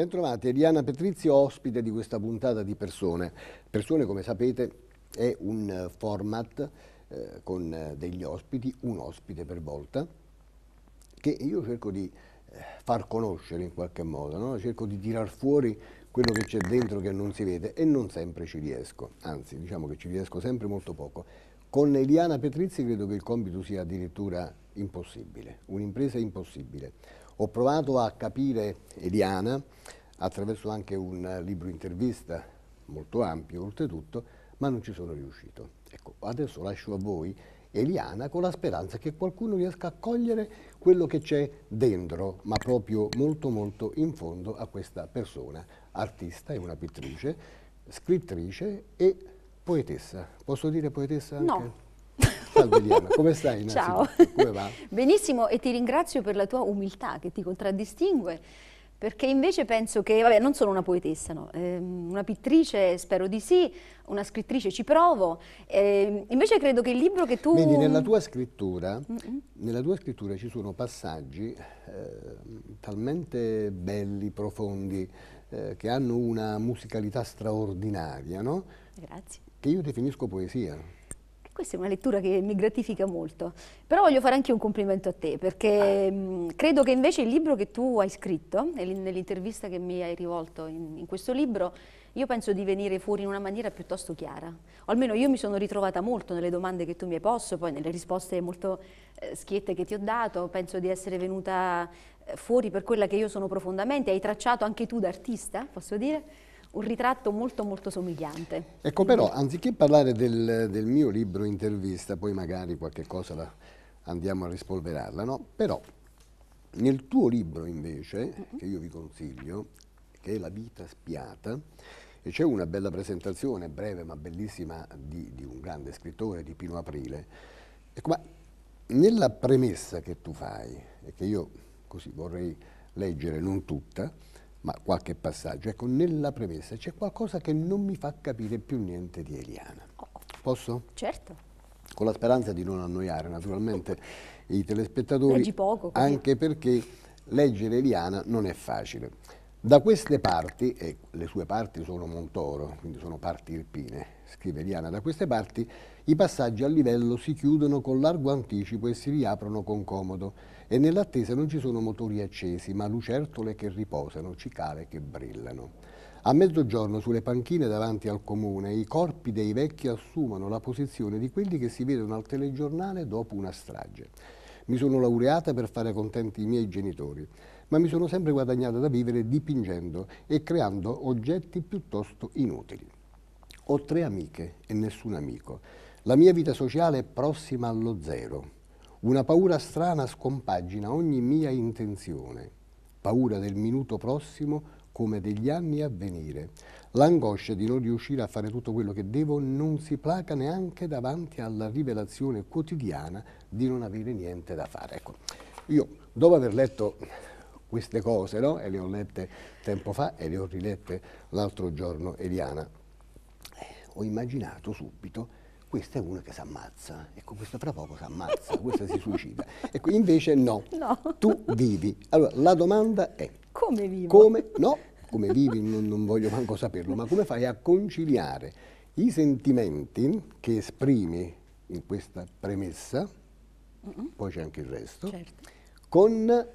Bentrovati, Eliana Petrizio, ospite di questa puntata di Persone. Persone, come sapete, è un eh, format eh, con eh, degli ospiti, un ospite per volta, che io cerco di eh, far conoscere in qualche modo, no? cerco di tirar fuori quello che c'è dentro che non si vede e non sempre ci riesco, anzi diciamo che ci riesco sempre molto poco. Con Eliana Petrizzi credo che il compito sia addirittura impossibile, un'impresa impossibile ho provato a capire Eliana attraverso anche un libro intervista molto ampio oltretutto, ma non ci sono riuscito. Ecco, adesso lascio a voi Eliana con la speranza che qualcuno riesca a cogliere quello che c'è dentro, ma proprio molto molto in fondo a questa persona, artista e una pittrice, scrittrice e poetessa. Posso dire poetessa anche? No. Salve Eliana, come stai? Ciao. Come va? Benissimo e ti ringrazio per la tua umiltà che ti contraddistingue perché invece penso che, vabbè, non sono una poetessa, no? eh, una pittrice spero di sì, una scrittrice ci provo, eh, invece credo che il libro che tu... Vedi, nella tua scrittura, mm -mm. Nella tua scrittura ci sono passaggi eh, talmente belli, profondi, eh, che hanno una musicalità straordinaria, no? Grazie. Che io definisco poesia. Questa è una lettura che mi gratifica molto, però voglio fare anche un complimento a te perché mh, ah. mm, credo che invece il libro che tu hai scritto, nell'intervista che mi hai rivolto in, in questo libro, io penso di venire fuori in una maniera piuttosto chiara, o almeno io mi sono ritrovata molto nelle domande che tu mi hai posto, poi nelle risposte molto eh, schiette che ti ho dato, penso di essere venuta eh, fuori per quella che io sono profondamente, hai tracciato anche tu da artista, posso dire? un ritratto molto molto somigliante. Ecco però, anziché parlare del, del mio libro intervista, poi magari qualche cosa la, andiamo a rispolverarla, no? però nel tuo libro invece, mm -hmm. che io vi consiglio, che è La vita spiata, c'è una bella presentazione, breve ma bellissima, di, di un grande scrittore, di Pino Aprile. Ecco, ma nella premessa che tu fai, e che io così vorrei leggere, non tutta, ma qualche passaggio. Ecco, nella premessa c'è qualcosa che non mi fa capire più niente di Eliana. Posso? Certo. Con la speranza di non annoiare naturalmente i telespettatori, Leggi poco, quindi. anche perché leggere Eliana non è facile. Da queste parti, e le sue parti sono Montoro, quindi sono parti irpine, scrive Eliana, da queste parti i passaggi a livello si chiudono con largo anticipo e si riaprono con comodo e nell'attesa non ci sono motori accesi, ma lucertole che riposano, cicale che brillano. A mezzogiorno sulle panchine davanti al comune i corpi dei vecchi assumono la posizione di quelli che si vedono al telegiornale dopo una strage. Mi sono laureata per fare contenti i miei genitori, ma mi sono sempre guadagnata da vivere dipingendo e creando oggetti piuttosto inutili. Ho tre amiche e nessun amico. La mia vita sociale è prossima allo zero. Una paura strana scompagina ogni mia intenzione, paura del minuto prossimo come degli anni a venire. L'angoscia di non riuscire a fare tutto quello che devo non si placa neanche davanti alla rivelazione quotidiana di non avere niente da fare. Ecco, io dopo aver letto queste cose, no? e le ho lette tempo fa e le ho rilette l'altro giorno, Eliana, eh, ho immaginato subito questa è una che si ammazza, ecco questa fra poco si ammazza, questa si suicida. Ecco, invece no. no, tu vivi. Allora la domanda è... Come vivi? Come? No, come vivi non, non voglio manco saperlo, ma come fai a conciliare i sentimenti che esprimi in questa premessa, mm -mm. poi c'è anche il resto, certo. con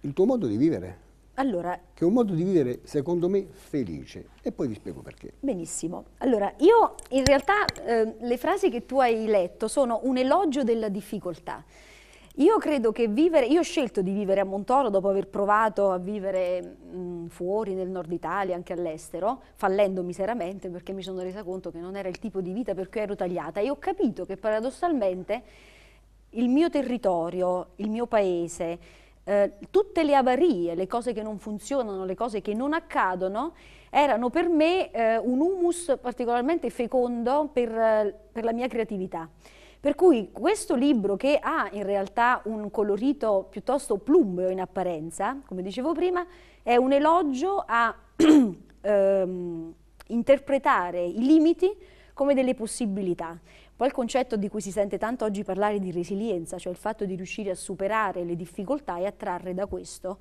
il tuo modo di vivere? Allora, che è un modo di vivere, secondo me, felice. E poi vi spiego perché. Benissimo. Allora, io in realtà eh, le frasi che tu hai letto sono un elogio della difficoltà. Io credo che vivere, io ho scelto di vivere a Montoro dopo aver provato a vivere mh, mm, fuori, nel nord Italia, anche all'estero, fallendo miseramente perché mi sono resa conto che non era il tipo di vita per cui ero tagliata e ho capito che paradossalmente il mio territorio, il mio paese, eh, tutte le avarie, le cose che non funzionano, le cose che non accadono, erano per me eh, un humus particolarmente fecondo per, eh, per la mia creatività. Per cui questo libro che ha in realtà un colorito piuttosto plumbeo in apparenza, come dicevo prima, è un elogio a ehm, interpretare i limiti come delle possibilità. Poi il concetto di cui si sente tanto oggi parlare di resilienza, cioè il fatto di riuscire a superare le difficoltà e a trarre da questo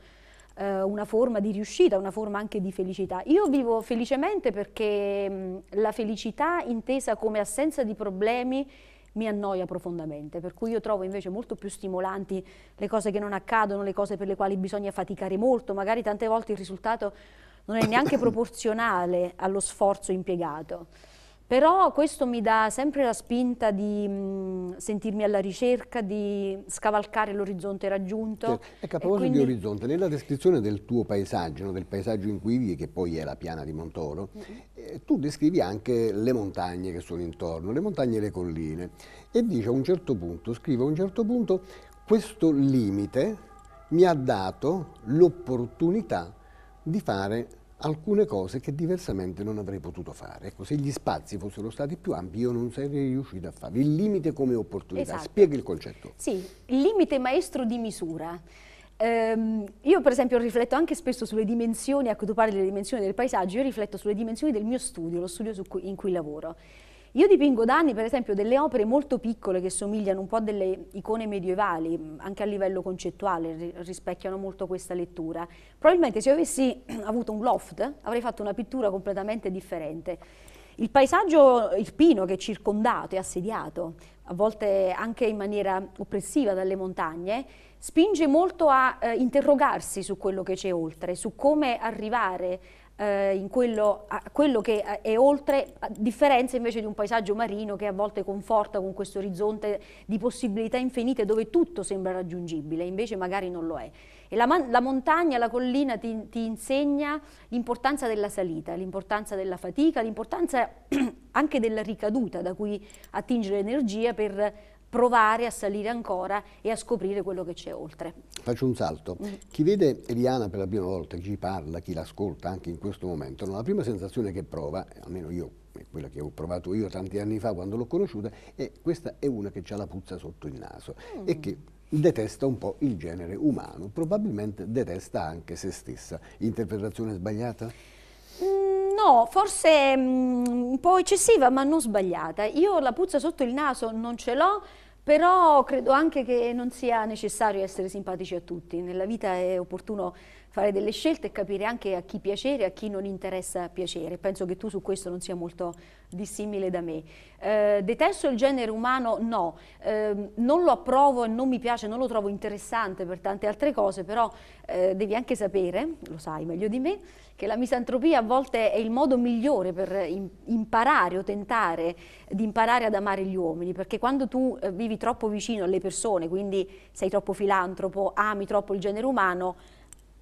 eh, una forma di riuscita, una forma anche di felicità. Io vivo felicemente perché mh, mm, la felicità intesa come assenza di problemi mi annoia profondamente, per cui io trovo invece molto più stimolanti le cose che non accadono, le cose per le quali bisogna faticare molto, magari tante volte il risultato non è neanche proporzionale allo sforzo impiegato. Però questo mi dà sempre la spinta di mh, sentirmi alla ricerca, di scavalcare l'orizzonte raggiunto. Certo. Ecco, a proposito quindi... di orizzonte, nella descrizione del tuo paesaggio, no, del paesaggio in cui vivi, che poi è la piana di Montoro, mm -hmm. eh, tu descrivi anche le montagne che sono intorno, le montagne e le colline, e dice a un certo punto, scrive a un certo punto, questo limite mi ha dato l'opportunità di fare alcune cose che diversamente non avrei potuto fare. Ecco, se gli spazi fossero stati più ampi io non sarei riuscito a farlo. Il limite come opportunità, esatto. spiega il concetto. Sì, il limite maestro di misura. Um, io per esempio rifletto anche spesso sulle dimensioni, a ecco, cui tu parli delle dimensioni del paesaggio, io rifletto sulle dimensioni del mio studio, lo studio cui, in cui lavoro. Io dipingo da anni, per esempio, delle opere molto piccole che somigliano un po' a delle icone medievali, anche a livello concettuale rispecchiano molto questa lettura. Probabilmente se io avessi avuto un loft avrei fatto una pittura completamente differente. Il paesaggio irpino che è circondato e assediato, a volte anche in maniera oppressiva dalle montagne, spinge molto a eh, interrogarsi su quello che c'è oltre, su come arrivare eh, in quello, quello, che eh, è oltre, a differenza invece di un paesaggio marino che a volte conforta con questo orizzonte di possibilità infinite dove tutto sembra raggiungibile, invece magari non lo è. E la, la montagna, la collina ti, ti insegna l'importanza della salita, l'importanza della fatica, l'importanza anche della ricaduta da cui attingere energia per provare a salire ancora e a scoprire quello che c'è oltre. Faccio un salto. Mm. Chi vede Eliana per la prima volta, chi ci parla, chi l'ascolta anche in questo momento, no? la prima sensazione che prova, almeno io quella che ho provato io tanti anni fa quando l'ho conosciuta, è questa è una che ha la puzza sotto il naso mm. e che detesta un po' il genere umano, probabilmente detesta anche se stessa. Interpretazione sbagliata? Mm, no, forse um, un po' eccessiva, ma non sbagliata. Io la puzza sotto il naso non ce l'ho, però credo anche che non sia necessario essere simpatici a tutti, nella vita è opportuno fare delle scelte e capire anche a chi piacere e a chi non interessa piacere. Penso che tu su questo non sia molto dissimile da me. Eh, detesto il genere umano? No, eh, non lo approvo e non mi piace, non lo trovo interessante per tante altre cose, però eh, devi anche sapere, lo sai meglio di me, che la misantropia a volte è il modo migliore per imparare o tentare di imparare ad amare gli uomini, perché quando tu eh, vivi troppo vicino alle persone, quindi sei troppo filantropo, ami troppo il genere umano,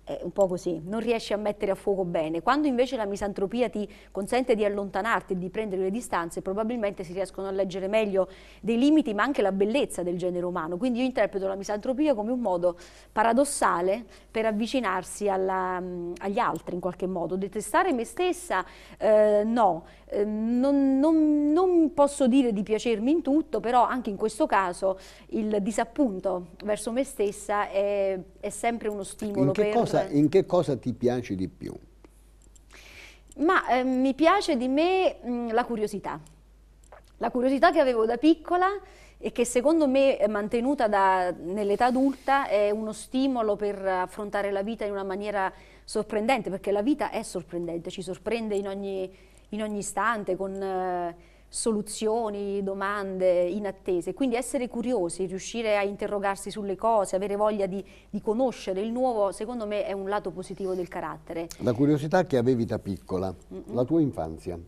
è un po' così, non riesci a mettere a fuoco bene. Quando invece la misantropia ti consente di allontanarti, e di prendere le distanze, probabilmente si riescono a leggere meglio dei limiti, ma anche la bellezza del genere umano. Quindi io interpreto la misantropia come un modo paradossale per avvicinarsi alla, mm, agli altri in qualche modo. Detestare me stessa, eh, no. Ehm, non, non, non, posso dire di piacermi in tutto, però anche in questo caso il disappunto verso me stessa è, è sempre uno stimolo. In che, per... cosa, in che cosa ti piace di più? Ma eh, mi piace di me mh, la curiosità, la curiosità che avevo da piccola e che secondo me mantenuta nell'età adulta è uno stimolo per affrontare la vita in una maniera sorprendente, perché la vita è sorprendente, ci sorprende in ogni in ogni istante con eh, soluzioni, domande inattese. Quindi essere curiosi, riuscire a interrogarsi sulle cose, avere voglia di, di, conoscere il nuovo, secondo me è un lato positivo del carattere. La curiosità che avevi da piccola, mm -mm. la tua infanzia,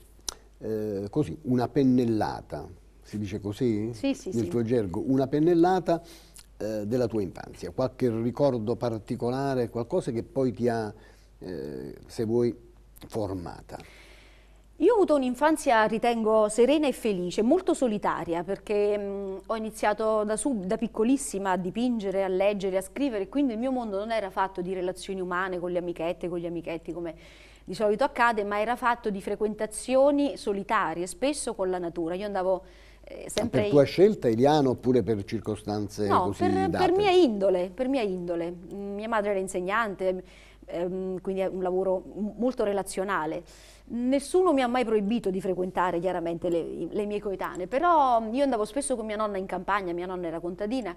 eh, così, una pennellata, si dice così? Sì, sì, Nel sì. tuo gergo, una pennellata eh, della tua infanzia, qualche ricordo particolare, qualcosa che poi ti ha, eh, se vuoi, formata. Io ho avuto un'infanzia, ritengo, serena e felice, molto solitaria, perché mh, ho iniziato da, sub, da, piccolissima a dipingere, a leggere, a scrivere, quindi il mio mondo non era fatto di relazioni umane con le amichette, con gli amichetti, come di solito accade, ma era fatto di frequentazioni solitarie, spesso con la natura. Io andavo eh, sempre... Ma per tua in... scelta, Iliano, oppure per circostanze no, così per, No, per mia indole, per mia indole. mia madre era insegnante ehm, quindi è un lavoro molto relazionale. Nessuno mi ha mai proibito di frequentare chiaramente le, le mie coetanee, però io andavo spesso con mia nonna in campagna, mia nonna era contadina,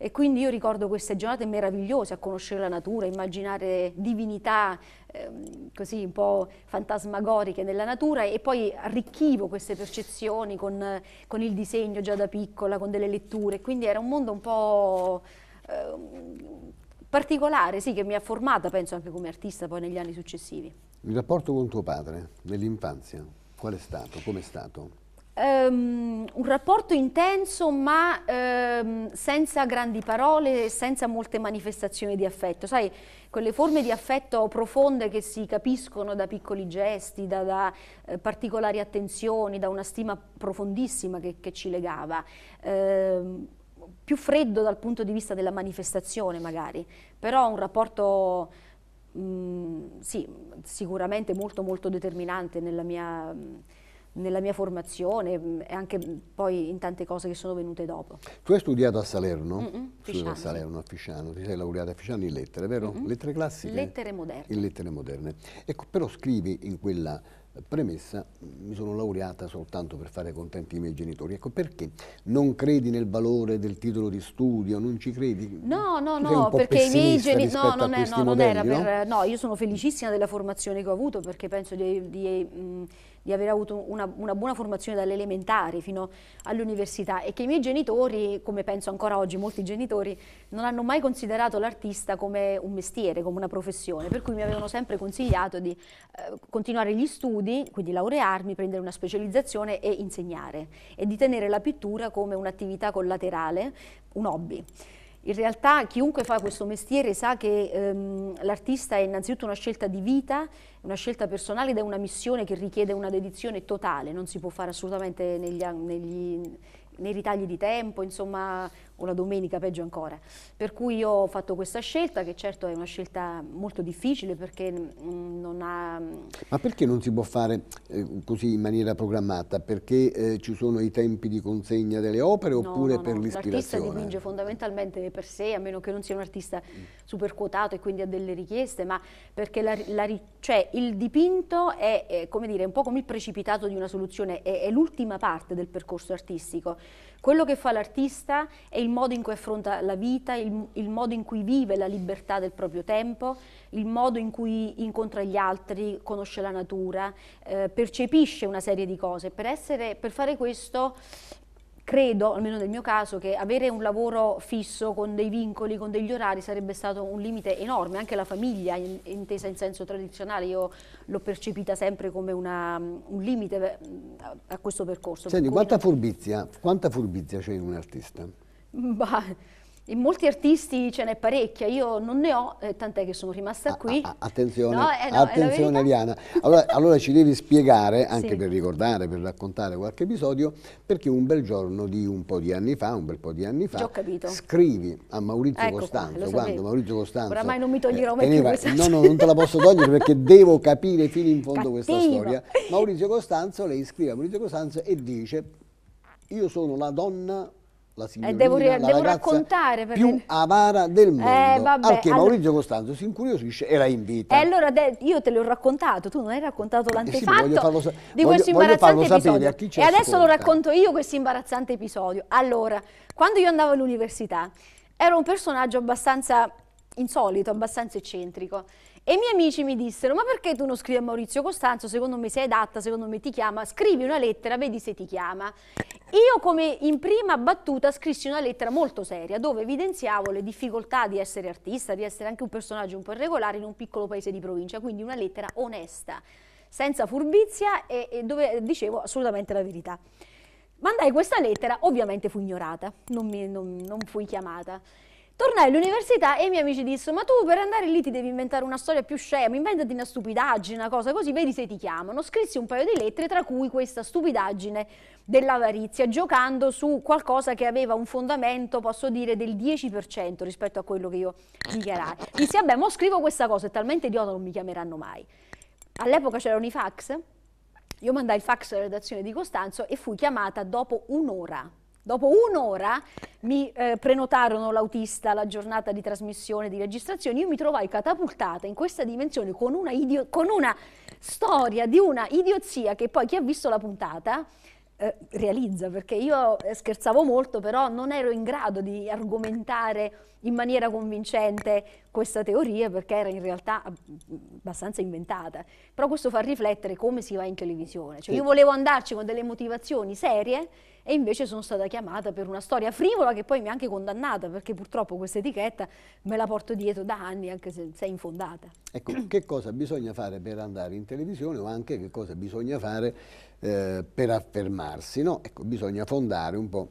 e quindi io ricordo queste giornate meravigliose a conoscere la natura, immaginare divinità ehm, così un po' fantasmagoriche nella natura e poi arricchivo queste percezioni con, con, il disegno già da piccola, con delle letture, quindi era un mondo un po' ehm, particolare, sì, che mi ha formata, penso anche come artista poi negli anni successivi. Il rapporto con tuo padre nell'infanzia, qual è stato? Com'è stato? Um, un rapporto intenso ma um, senza grandi parole, senza molte manifestazioni di affetto, sai, quelle forme di affetto profonde che si capiscono da piccoli gesti, da, da eh, particolari attenzioni, da una stima profondissima che, che ci legava. Um, più freddo dal punto di vista della manifestazione magari, però un rapporto mh, sì, sicuramente molto molto determinante nella mia, nella mia formazione e anche poi in tante cose che sono venute dopo. Tu hai studiato a Salerno? Mm -mm, a Salerno, a Fisciano, ti sei laureata a Fisciano in lettere, vero? Mm -hmm. Lettere classiche? Lettere moderne. In lettere moderne. Ecco, però scrivi in quella Premessa, mi sono laureata soltanto per fare contenti i miei genitori. Ecco perché non credi nel valore del titolo di studio, non ci credi? No, no, no, perché i miei genitori... No, non, è, no, non modelli, era per... no? io sono felicissima della formazione che ho avuto perché penso di... di mh, mm, di aver avuto una, una buona formazione dalle elementari fino all'università e che i miei genitori, come penso ancora oggi molti genitori, non hanno mai considerato l'artista come un mestiere, come una professione, per cui mi avevano sempre consigliato di eh, continuare gli studi, quindi laurearmi, prendere una specializzazione e insegnare e di tenere la pittura come un'attività collaterale, un hobby. In realtà chiunque fa questo mestiere sa che ehm, l'artista è innanzitutto una scelta di vita, una scelta personale ed è una missione che richiede una dedizione totale, non si può fare assolutamente negli, negli, nei ritagli di tempo, insomma o la domenica peggio ancora. Per cui io ho fatto questa scelta, che certo è una scelta molto difficile perché mm, non ha... Mm, ma perché non si può fare eh, così in maniera programmata? Perché eh, ci sono i tempi di consegna delle opere no, oppure no, no. per l'ispirazione? L'artista dipinge fondamentalmente per sé, a meno che non sia un artista super quotato e quindi ha delle richieste, ma perché la, la, cioè, il dipinto è, è, come dire, un po' come il precipitato di una soluzione, è, è l'ultima parte del percorso artistico quello che fa l'artista è il modo in cui affronta la vita, il, il, modo in cui vive la libertà del proprio tempo, il modo in cui incontra gli altri, conosce la natura, eh, percepisce una serie di cose. Per, essere, per fare questo credo, almeno nel mio caso, che avere un lavoro fisso con dei vincoli, con degli orari sarebbe stato un limite enorme, anche la famiglia in, intesa in senso tradizionale, io l'ho percepita sempre come una, mm, un limite mm, a, a questo percorso. Senti, per quanta, furbizia, quanta furbizia c'è in un artista? Bah, e molti artisti ce n'è parecchia, io non ne ho, eh, tant'è che sono rimasta ah, qui. A, ah, a, ah, attenzione, no, eh, no, attenzione Eliana. Allora, allora, ci devi spiegare, anche sì. per ricordare, per raccontare qualche episodio, perché un bel giorno di un po' di anni fa, un bel po' di anni fa, scrivi a Maurizio ecco Costanzo, quando Maurizio Costanzo... Oramai non mi toglierò mai teneva, eh, più No, no, non te la posso togliere perché devo capire fino in fondo Cattivo. questa storia. Maurizio Costanzo, lei scrive a Maurizio Costanzo e dice io sono la donna la signorina, eh, devo, la devo raccontare perché... più avara del mondo. Eh, vabbè, al che allora... Maurizio Costanzo si incuriosisce e la invita. E eh, allora io te l'ho raccontato, tu non hai raccontato l'antefatto eh sì, di questo voglio, imbarazzante voglio episodio. e adesso ascolta. lo racconto io questo imbarazzante episodio. Allora, quando io andavo all'università, ero un personaggio abbastanza insolito, abbastanza eccentrico. E i miei amici mi dissero, ma perché tu non scrivi a Maurizio Costanzo? Secondo me sei adatta, secondo me ti chiama, scrivi una lettera, vedi se ti chiama. Io come in prima battuta scrissi una lettera molto seria dove evidenziavo le difficoltà di essere artista, di essere anche un personaggio un po' irregolare in un piccolo paese di provincia, quindi una lettera onesta, senza furbizia e, e dove dicevo assolutamente la verità. Mandai questa lettera, ovviamente fu ignorata, non, mi, non, non fui chiamata. Tornai all'università e i miei amici dissero ma tu per andare lì ti devi inventare una storia più scema, inventati una stupidaggine, una cosa così, vedi se ti chiamano. Scrissi un paio di lettere, tra cui questa stupidaggine dell'avarizia, giocando su qualcosa che aveva un fondamento, posso dire, del 10% rispetto a quello che io dichiarai. Dissi, vabbè, ma scrivo questa cosa, è talmente idiota non mi chiameranno mai. All'epoca c'erano i fax, io mandai il fax alla redazione di Costanzo e fui chiamata dopo un'ora Dopo un'ora mi eh, prenotarono l'autista, la giornata di trasmissione, di registrazione, io mi trovai catapultata in questa dimensione con una, con una storia di una idiozia che poi chi ha visto la puntata eh, realizza, perché io eh, scherzavo molto, però non ero in grado di argomentare in maniera convincente questa teoria perché era in realtà mm, abbastanza inventata. Però questo fa riflettere come si va in televisione. Cioè, io volevo andarci con delle motivazioni serie e invece sono stata chiamata per una storia frivola che poi mi ha anche condannata perché purtroppo questa etichetta me la porto dietro da anni anche se, se è infondata. Ecco, che cosa bisogna fare per andare in televisione o anche che cosa bisogna fare eh, per affermarsi, no? Ecco, bisogna fondare un po'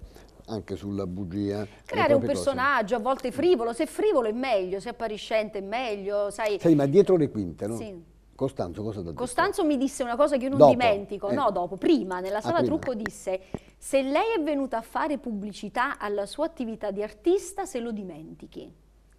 anche sulla bugia. Creare un personaggio, cose. a volte frivolo, se frivolo è meglio, se appariscente è meglio, sai. Sai, ma dietro le quinte, no? Sì. Costanzo cosa da Costanzo mi disse una cosa che io non dopo. dimentico, eh. no dopo, prima, nella ah, sala ah, prima. trucco disse se lei è venuta a fare pubblicità alla sua attività di artista se lo dimentichi.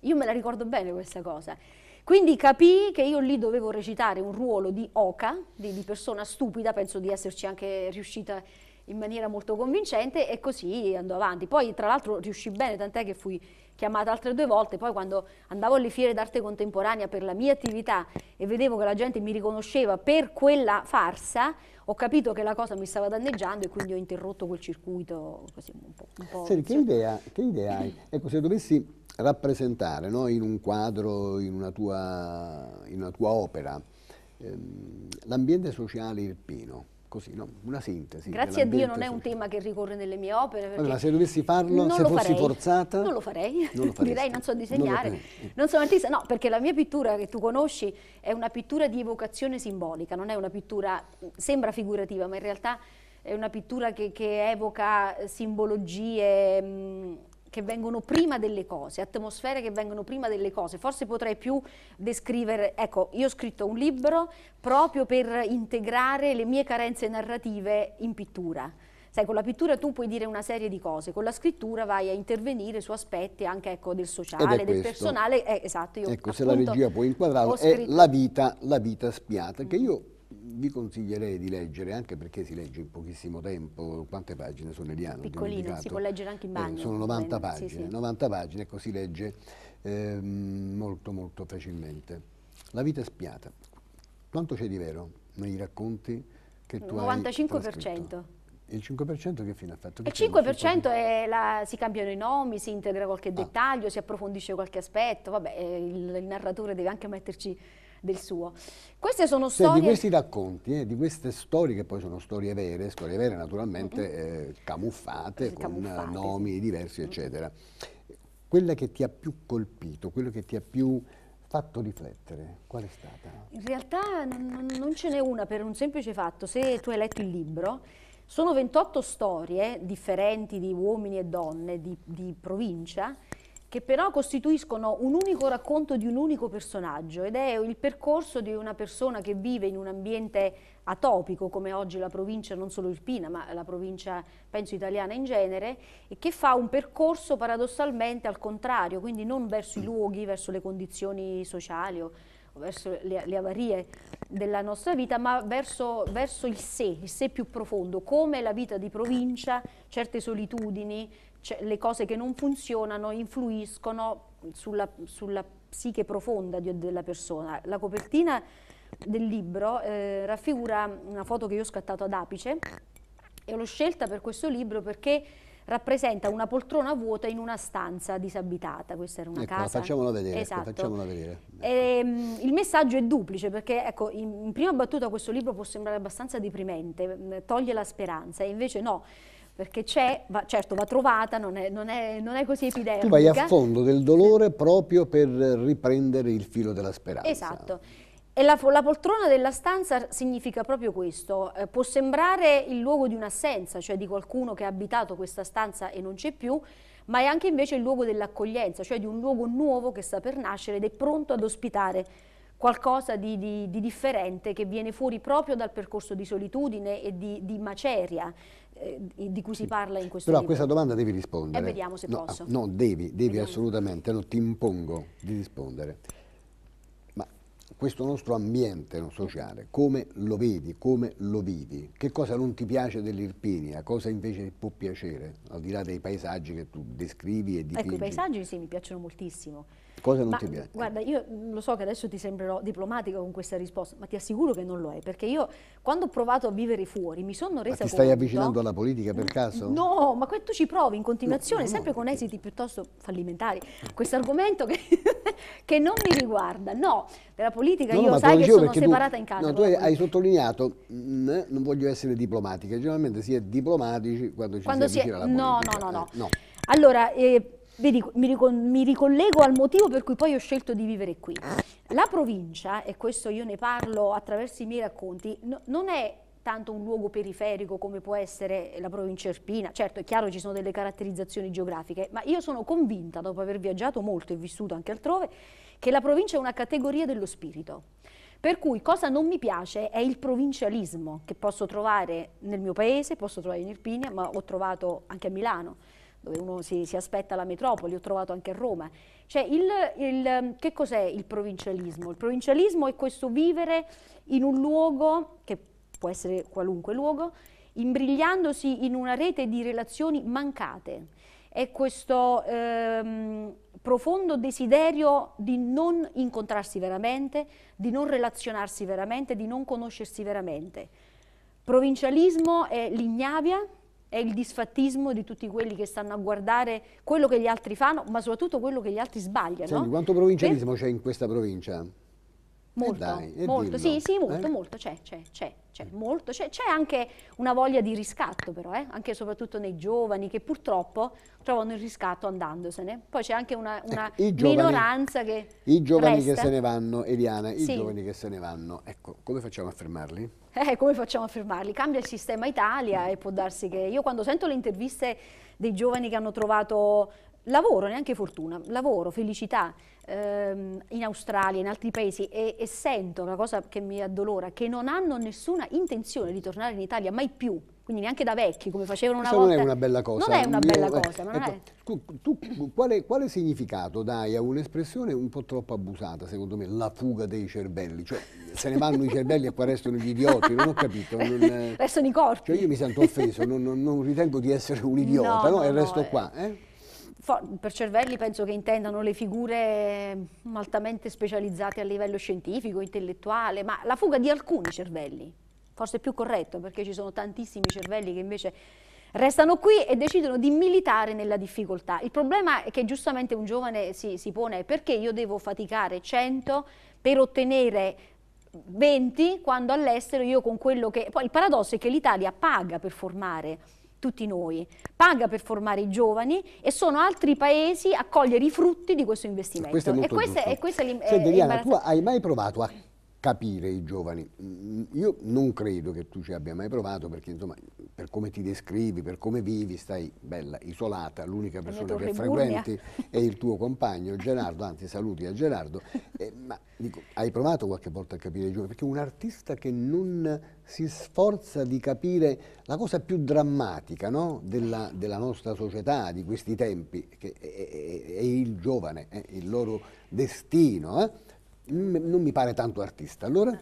Io me la ricordo bene questa cosa. Quindi capii che io lì dovevo recitare un ruolo di oca, di, di persona stupida, penso di esserci anche riuscita in maniera molto convincente e così andò avanti. Poi tra l'altro riuscì bene, tant'è che fui chiamata altre due volte, poi quando andavo alle fiere d'arte contemporanea per la mia attività e vedevo che la gente mi riconosceva per quella farsa, ho capito che la cosa mi stava danneggiando e quindi ho interrotto quel circuito così un po'. Un po Senti, che, idea, che idea hai? Ecco, se dovessi rappresentare no, in un quadro, in una tua, in una tua opera, ehm, l'ambiente sociale irpino, così, no? una sintesi. Grazie a Dio non è un tema che ricorre nelle mie opere. Allora, se dovessi farlo, se fossi farei. forzata... Non lo farei, non lo direi non so disegnare, non, non, sono artista, no, perché la mia pittura che tu conosci è una pittura di evocazione simbolica, non è una pittura, sembra figurativa, ma in realtà è una pittura che, che evoca simbologie... Mh, mm, che vengono prima delle cose, atmosfere che vengono prima delle cose. Forse potrei più descrivere, ecco, io ho scritto un libro proprio per integrare le mie carenze narrative in pittura. Sai, con la pittura tu puoi dire una serie di cose, con la scrittura vai a intervenire su aspetti anche ecco, del sociale, del personale. Eh, esatto, io ecco, se la regia può inquadrare, è la vita, la vita spiata, mm. che io vi consiglierei di leggere, anche perché si legge in pochissimo tempo, quante pagine sono Eliano? Piccolino, si può leggere anche in eh, bagno. Eh, sono 90 pagine, sì, sì. 90 pagine, ecco si legge eh, molto molto facilmente. La vita spiata, quanto c'è di vero nei racconti che tu 95 hai scritto? Il 5% che fine ha fatto? Che il 5% è la, si cambiano i nomi, si integra qualche ah. dettaglio, si approfondisce qualche aspetto, vabbè eh, il, il narratore deve anche metterci del suo. Queste sono storie... Cioè, di questi racconti, eh, di queste storie che poi sono storie vere, storie vere naturalmente mm -hmm. eh, camuffate, camuffate, con nomi diversi, mm. eccetera. Quella che ti ha più colpito, quello che ti ha più fatto riflettere? Qual è stata? In realtà non, non ce n'è una per un semplice fatto. Se tu hai letto il libro, sono 28 storie differenti di uomini e donne, di, di provincia, che però costituiscono un unico racconto di un unico personaggio ed è il percorso di una persona che vive in un ambiente atopico come oggi la provincia non solo irpina ma la provincia penso italiana in genere e che fa un percorso paradossalmente al contrario quindi non verso i luoghi, verso le condizioni sociali o, verso le, le, avarie della nostra vita ma verso, verso il sé, il sé più profondo come la vita di provincia, certe solitudini cioè, le cose che non funzionano influiscono sulla, sulla psiche profonda di, della persona. La copertina del libro eh, raffigura una foto che io ho scattato ad Apice e l'ho scelta per questo libro perché rappresenta una poltrona vuota in una stanza disabitata. Questa era una ecco, casa. Facciamola vedere. Ecco, esatto. Facciamola vedere. Ecco. Ehm, e, il messaggio è duplice perché, ecco, in, in, prima battuta questo libro può sembrare abbastanza deprimente, mh, mm, toglie la speranza, e invece no, perché c'è, certo va trovata, non è, non, è, non è, così epidermica. Tu vai a fondo del dolore proprio per riprendere il filo della speranza. Esatto. E la, la poltrona della stanza significa proprio questo, eh, può sembrare il luogo di un'assenza, cioè di qualcuno che ha abitato questa stanza e non c'è più, ma è anche invece il luogo dell'accoglienza, cioè di un luogo nuovo che sta per nascere ed è pronto ad ospitare qualcosa di, di, di, differente che viene fuori proprio dal percorso di solitudine e di, di maceria eh, di cui si parla in questo Però libro. Però a questa domanda devi rispondere. E eh, vediamo se no, ah, posso. No, devi, devi vediamo. assolutamente, no, ti impongo di rispondere. Ma questo nostro ambiente sociale, come lo vedi, come lo vivi? Che cosa non ti piace dell'Irpinia? Cosa invece può piacere, al di là dei paesaggi che tu descrivi e dipingi? Ecco, i paesaggi sì, mi piacciono moltissimo. Cosa non ma, ti piace? Guarda, io lo so che adesso ti sembrerò diplomatica con questa risposta, ma ti assicuro che non lo è, perché io quando ho provato a vivere fuori mi sono resa ma ti stai conto, avvicinando alla politica per mm, caso? No, ma tu ci provi in continuazione, no, no, sempre no, con esiti piuttosto fallimentari, questo argomento che, che, non mi riguarda. No, della politica io sai che sono separata tu, in casa. No, tu hai, hai sottolineato, mh, mm, eh, non voglio essere diplomatica, generalmente si è diplomatici quando ci quando si, si è, la politica. No, no, no. Eh, no. Allora, eh, mi, ricollego al motivo per cui poi ho scelto di vivere qui. La provincia, e questo io ne parlo attraverso i miei racconti, non è tanto un luogo periferico come può essere la provincia Erpina, certo è chiaro ci sono delle caratterizzazioni geografiche, ma io sono convinta, dopo aver viaggiato molto e vissuto anche altrove, che la provincia è una categoria dello spirito. Per cui cosa non mi piace è il provincialismo che posso trovare nel mio paese, posso trovare in Irpinia, ma ho trovato anche a Milano dove uno si, si aspetta la metropoli, ho trovato anche a Roma. Cioè il, il, che cos'è il provincialismo? Il provincialismo è questo vivere in un luogo, che può essere qualunque luogo, imbrigliandosi in una rete di relazioni mancate. È questo ehm, profondo desiderio di non incontrarsi veramente, di non relazionarsi veramente, di non conoscersi veramente. Provincialismo è l'ignavia, è il disfattismo di tutti quelli che stanno a guardare quello che gli altri fanno, ma soprattutto quello che gli altri sbagliano. Senti, quanto provincialismo per... Eh? c'è in questa provincia? Molto, eh dai, molto, dillo. sì, sì, molto, eh? molto, c'è, c'è, c'è, c'è, molto, c'è, anche una voglia di riscatto però, eh? anche e soprattutto nei giovani che purtroppo trovano il riscatto andandosene, poi c'è anche una, una ecco, giovani, minoranza che I giovani resta. che se ne vanno, Eliana, i sì. giovani che se ne vanno, ecco, come facciamo a fermarli? Eh, come facciamo a fermarli? Cambia il sistema Italia e può darsi che io quando sento le interviste dei giovani che hanno trovato lavoro, neanche fortuna, lavoro, felicità ehm, in Australia, in altri paesi e, e sento una cosa che mi addolora, che non hanno nessuna intenzione di tornare in Italia mai più. Quindi neanche da vecchi, come facevano Questo una volta. non è una bella cosa. Non è una eh. bella eh, cosa. Eh, ecco, tu, tu quale, quale, significato dai a un'espressione un po' troppo abusata, secondo me, la fuga dei cervelli? Cioè, se ne vanno i cervelli e qua restano gli idioti, non ho capito. Non, eh. restano i corpi. Cioè, io mi sento offeso, non, non, non ritengo di essere un idiota, no, no, no e resto no, qua. Eh? per cervelli penso che intendano le figure mm, altamente specializzate a livello scientifico, intellettuale, ma la fuga di alcuni cervelli, forse è più corretto perché ci sono tantissimi cervelli che invece restano qui e decidono di militare nella difficoltà. Il problema che giustamente un giovane si, si pone è perché io devo faticare 100 per ottenere 20 quando all'estero io con quello che... Poi il paradosso è che l'Italia paga per formare tutti noi, paga per formare i giovani e sono altri paesi a cogliere i frutti di questo investimento. Questo e, questo, e questo è, è, Senti, Diana, tu hai mai provato a capire i giovani. Mm, io non credo che tu ci abbia mai provato perché insomma per come ti descrivi, per come vivi, stai bella, isolata, l'unica persona che frequenti è il tuo compagno Gerardo, anzi saluti a Gerardo, eh, ma dico, hai provato qualche volta a capire i giovani? Perché un artista che non si sforza di capire la cosa più drammatica no? della, della, nostra società, di questi tempi, che è, è, è il giovane, è eh, il loro destino. Eh? non mi pare tanto artista. Allora, ah.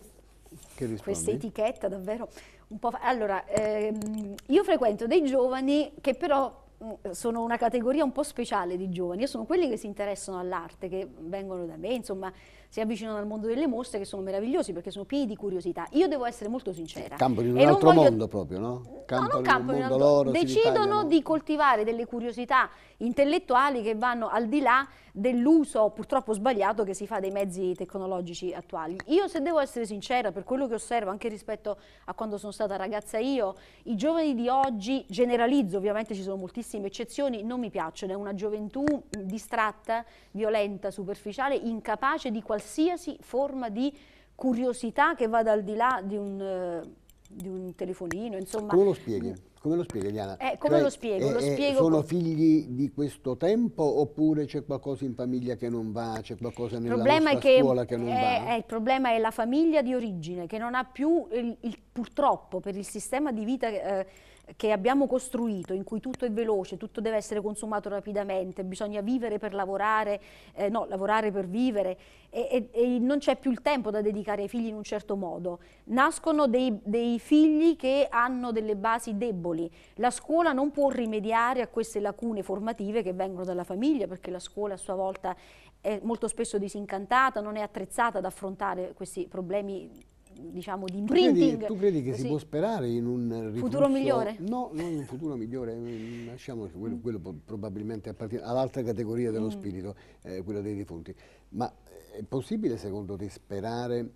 che rispondi? Questa etichetta davvero un po'... Allora, ehm, io frequento dei giovani che però mm, sono una categoria un po' speciale di giovani, io sono quelli che si interessano all'arte, che vengono da me, insomma, si avvicinano al mondo delle mostre che sono meravigliosi perché sono pieni di curiosità. Io devo essere molto sincera. Campano in un altro voglio... mondo proprio, no? Campano no, non campano in un altro mondo. Decidono di coltivare delle curiosità intellettuali che vanno al di là dell'uso purtroppo sbagliato che si fa dei mezzi tecnologici attuali. Io se devo essere sincera, per quello che osservo anche rispetto a quando sono stata ragazza io, i giovani di oggi, generalizzo ovviamente ci sono moltissime eccezioni, non mi piacciono, è una gioventù mm, distratta, violenta, superficiale, incapace di qualsiasi forma di curiosità che vada al di là di un, eh, di un telefonino, insomma. Tu lo spieghi? Come lo spiega Eliana? Eh, come cioè, lo spiego? Eh, lo eh, spiego sono con... figli di questo tempo oppure c'è qualcosa in famiglia che non va, c'è qualcosa nella nostra che scuola che non è, va? È, il problema è la famiglia di origine che non ha più, il, il, purtroppo per il sistema di vita eh, che abbiamo costruito, in cui tutto è veloce, tutto deve essere consumato rapidamente, bisogna vivere per lavorare, eh, no, lavorare per vivere, e, e, e non c'è più il tempo da dedicare ai figli in un certo modo. Nascono dei, dei figli che hanno delle basi deboli. La scuola non può rimediare a queste lacune formative che vengono dalla famiglia, perché la scuola a sua volta è molto spesso disincantata, non è attrezzata ad affrontare questi problemi diciamo, di imprinting. Tu credi, tu credi che così. si può sperare in un riflusso, futuro migliore? No, non in un futuro migliore, eh, lasciamo quello, quello probabilmente appartiene all'altra categoria dello mm. spirito, eh, quella dei defunti. Ma eh, è possibile secondo te sperare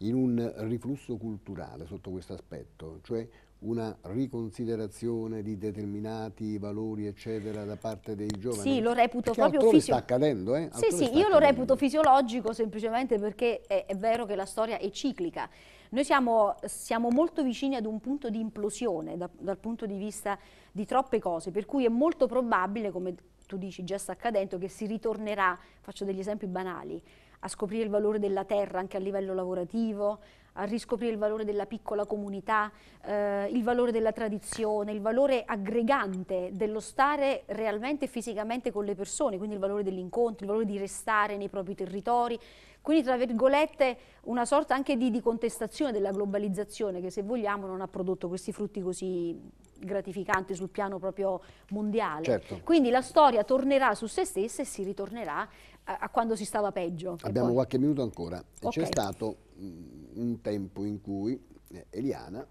in un riflusso culturale sotto questo aspetto? Cioè una riconsiderazione di determinati valori eccetera da parte dei giovani? Sì, lo reputo perché proprio fisiologico. sta accadendo, eh? Altrove sì, sì, io accadendo. lo reputo fisiologico semplicemente perché è, è, vero che la storia è ciclica. Noi siamo, siamo molto vicini ad un punto di implosione da, dal punto di vista di troppe cose, per cui è molto probabile, come tu dici già sta accadendo, che si ritornerà, faccio degli esempi banali, a scoprire il valore della terra anche a livello lavorativo, a riscoprire il valore della piccola comunità, eh, il valore della tradizione, il valore aggregante dello stare realmente e fisicamente con le persone, quindi il valore dell'incontro, il valore di restare nei propri territori. Quindi, tra virgolette, una sorta anche di, di contestazione della globalizzazione che, se vogliamo, non ha prodotto questi frutti così gratificanti sul piano proprio mondiale. Certo. Quindi la storia tornerà su se stessa e si ritornerà a, quando si stava peggio. Abbiamo poi... qualche minuto ancora. Okay. C'è stato mm, un tempo in cui eh, Eliana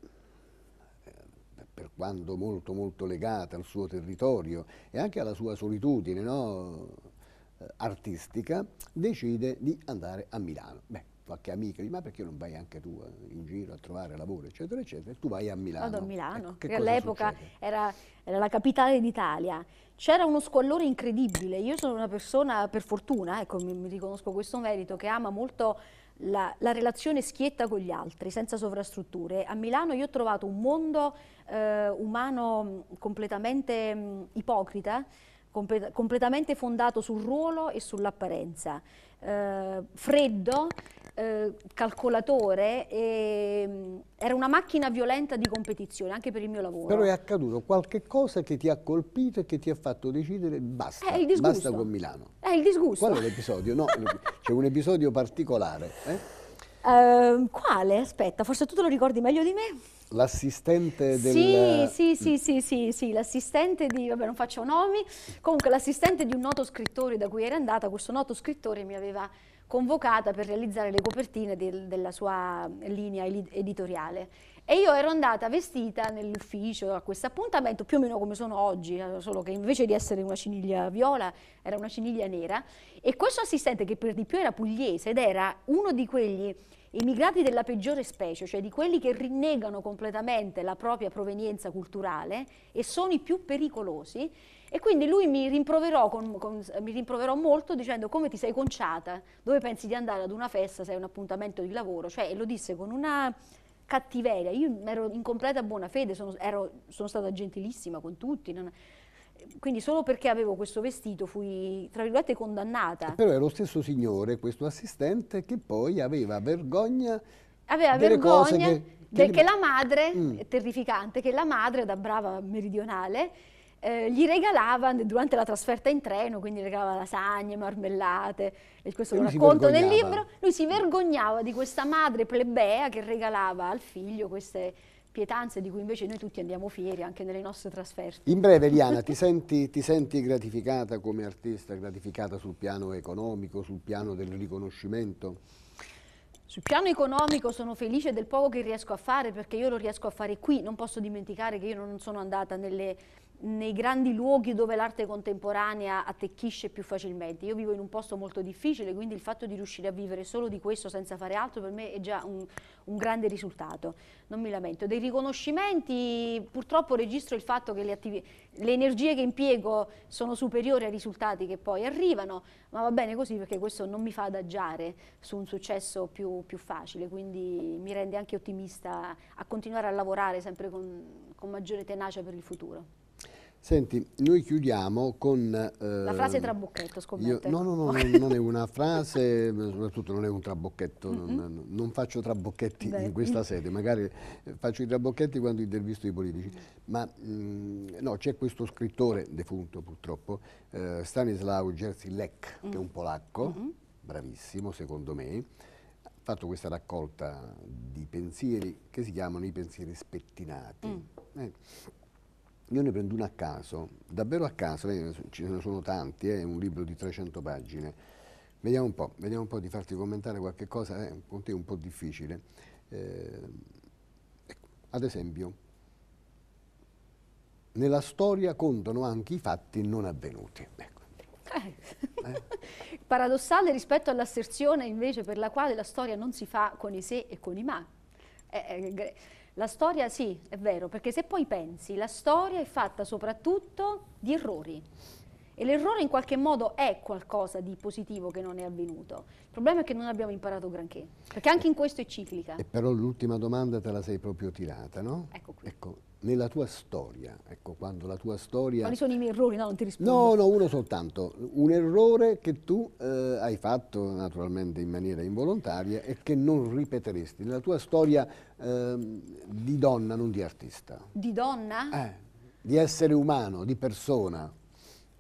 eh, per quanto molto molto legata al suo territorio e anche alla sua solitudine no? Eh, artistica, decide di andare a Milano. Beh, qualche amica, dice, ma perché non vai anche tu eh, in giro a trovare lavoro, eccetera, eccetera, e tu vai a Milano. Vado a Milano, ecco, che all'epoca era, era, la capitale d'Italia. C'era uno squallore incredibile, io sono una persona, per fortuna, ecco, mi, mi riconosco questo merito, che ama molto la, la, relazione schietta con gli altri, senza sovrastrutture. A Milano io ho trovato un mondo eh, umano mm, completamente mh, mm, ipocrita, comple completamente fondato sul ruolo e sull'apparenza, eh, freddo, eh, calcolatore, e, mm, era una macchina violenta di competizione anche per il mio lavoro. Però è accaduto qualche cosa che ti ha colpito e che ti ha fatto decidere basta, è il basta con Milano. È il disgusto. Qual è l'episodio? No, c'è un episodio particolare. Eh? Uh, quale? Aspetta, forse tu te lo ricordi meglio di me? L'assistente del... Sì, sì, sì, sì, sì, sì l'assistente di... vabbè non faccio nomi, comunque l'assistente di un noto scrittore da cui era andata, questo noto scrittore mi aveva convocata per realizzare le copertine del, della sua linea editoriale. E io ero andata vestita nell'ufficio a questo appuntamento, più o meno come sono oggi, eh, solo che invece di essere una ciniglia viola era una ciniglia nera. E questo assistente, che per di più era pugliese ed era uno di quegli emigrati della peggiore specie, cioè di quelli che rinnegano completamente la propria provenienza culturale e sono i più pericolosi, e quindi lui mi rimproverò, con, con, mi rimproverò, molto dicendo come ti sei conciata, dove pensi di andare ad una festa se hai un appuntamento di lavoro, cioè lo disse con una cattiveria, io ero in completa buona fede, sono, ero, sono stata gentilissima con tutti, non, quindi solo perché avevo questo vestito fui, tra virgolette, condannata. Però è lo stesso signore, questo assistente, che poi aveva vergogna aveva vergogna che, che, che, la madre, mm. terrificante, che la madre da brava meridionale eh, gli regalava durante la trasferta in treno, quindi regalava lasagne, marmellate, e questo lo racconto nel libro, lui si vergognava di questa madre plebea che regalava al figlio queste pietanze di cui invece noi tutti andiamo fieri anche nelle nostre trasferte. In breve Liana, ti, senti, ti senti gratificata come artista, gratificata sul piano economico, sul piano del riconoscimento? Sul piano economico sono felice del poco che riesco a fare perché io lo riesco a fare qui, non posso dimenticare che io non sono andata nelle nei grandi luoghi dove l'arte contemporanea attecchisce più facilmente. Io vivo in un posto molto difficile, quindi il fatto di riuscire a vivere solo di questo senza fare altro per me è già un, un grande risultato. Non mi lamento. Dei riconoscimenti, purtroppo registro il fatto che le, le energie che impiego sono superiori ai risultati che poi arrivano, ma va bene così perché questo non mi fa adagiare su un successo più, più facile, quindi mi rende anche ottimista a continuare a lavorare sempre con, con maggiore tenacia per il futuro. Senti, noi chiudiamo con... Eh, la frase trabocchetto, scommetto. no, no, no, okay. non, è una frase, soprattutto non è un trabocchetto, mm -hmm. non, non, faccio trabocchetti Beh. in questa sede, magari eh, faccio i trabocchetti quando intervisto i politici, ma mh, mm, no, c'è questo scrittore, defunto purtroppo, eh, Stanislaw Jerzy Lech, mm -hmm. che è un mm. polacco, bravissimo secondo me, ha fatto questa raccolta di pensieri che si chiamano i pensieri spettinati. Mm. Eh io ne prendo uno a caso, davvero a caso, ce ne sono tanti, è eh, un libro di 300 pagine. Vediamo un po', vediamo un po' di farti commentare qualche cosa, è eh, un, un po' difficile. Eh, ecco, ad esempio, nella storia contano anche i fatti non avvenuti. Ecco. Eh. Paradossale rispetto all'asserzione invece per la quale la storia non si fa con i se e con i ma. Eh, eh, la storia sì, è vero, perché se poi pensi, la storia è fatta soprattutto di errori. E l'errore in qualche modo è qualcosa di positivo che non è avvenuto. Il problema è che non abbiamo imparato granché, perché anche in questo è ciclica. E però l'ultima domanda te la sei proprio tirata, no? Ecco qui. Ecco nella tua storia, ecco, quando la tua storia... Quali sono i miei errori? No, non ti rispondo. No, no, uno soltanto. Un errore che tu eh, hai fatto naturalmente in maniera involontaria e che non ripeteresti. Nella tua storia eh, di donna, non di artista. Di donna? Eh, di essere umano, di persona.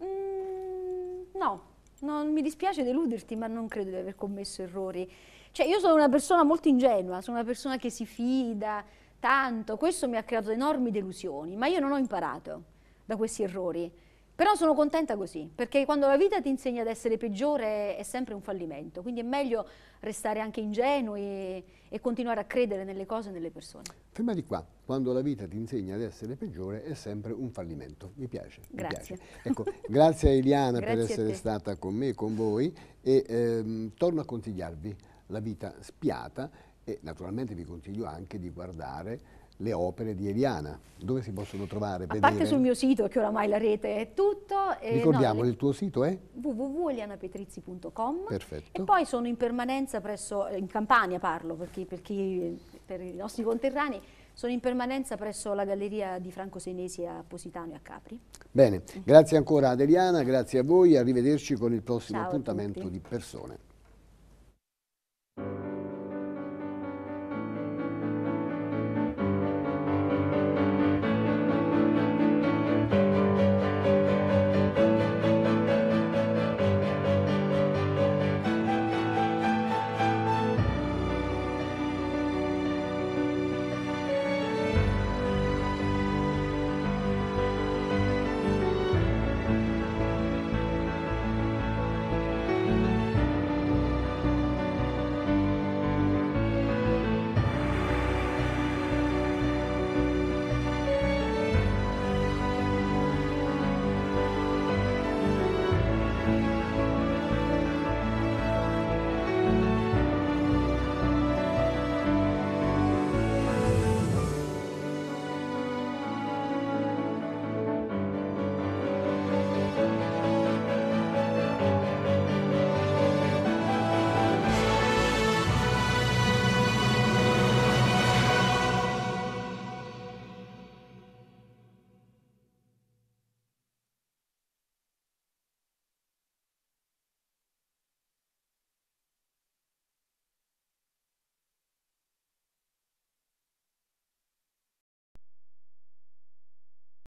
Mm, no, non, mi dispiace deluderti, ma non credo di aver commesso errori. Cioè, io sono una persona molto ingenua, sono una persona che si fida tanto, questo mi ha creato enormi delusioni, ma io non ho imparato da questi errori. Però sono contenta così, perché quando la vita ti insegna ad essere peggiore è sempre un fallimento, quindi è meglio restare anche ingenui e, e continuare a credere nelle cose e nelle persone. Ferma di qua, quando la vita ti insegna ad essere peggiore è sempre un fallimento, mi piace. Grazie. Mi piace. Ecco, grazie a Eliana grazie per essere stata con me, con voi e ehm, torno a consigliarvi la vita spiata e naturalmente vi consiglio anche di guardare le opere di Eliana. Dove si possono trovare? A parte dire... sul mio sito, che oramai la rete è tutto. Eh, Ricordiamo, no, il tuo sito è? www.elianapetrizzi.com Perfetto. E poi sono in permanenza presso, eh, in Campania parlo, per, chi, per i nostri conterranei, sono in permanenza presso la galleria di Franco Senesi a Positano e a Capri. Bene, grazie ancora ad Eliana, grazie a voi, arrivederci con il prossimo Ciao appuntamento di Persone.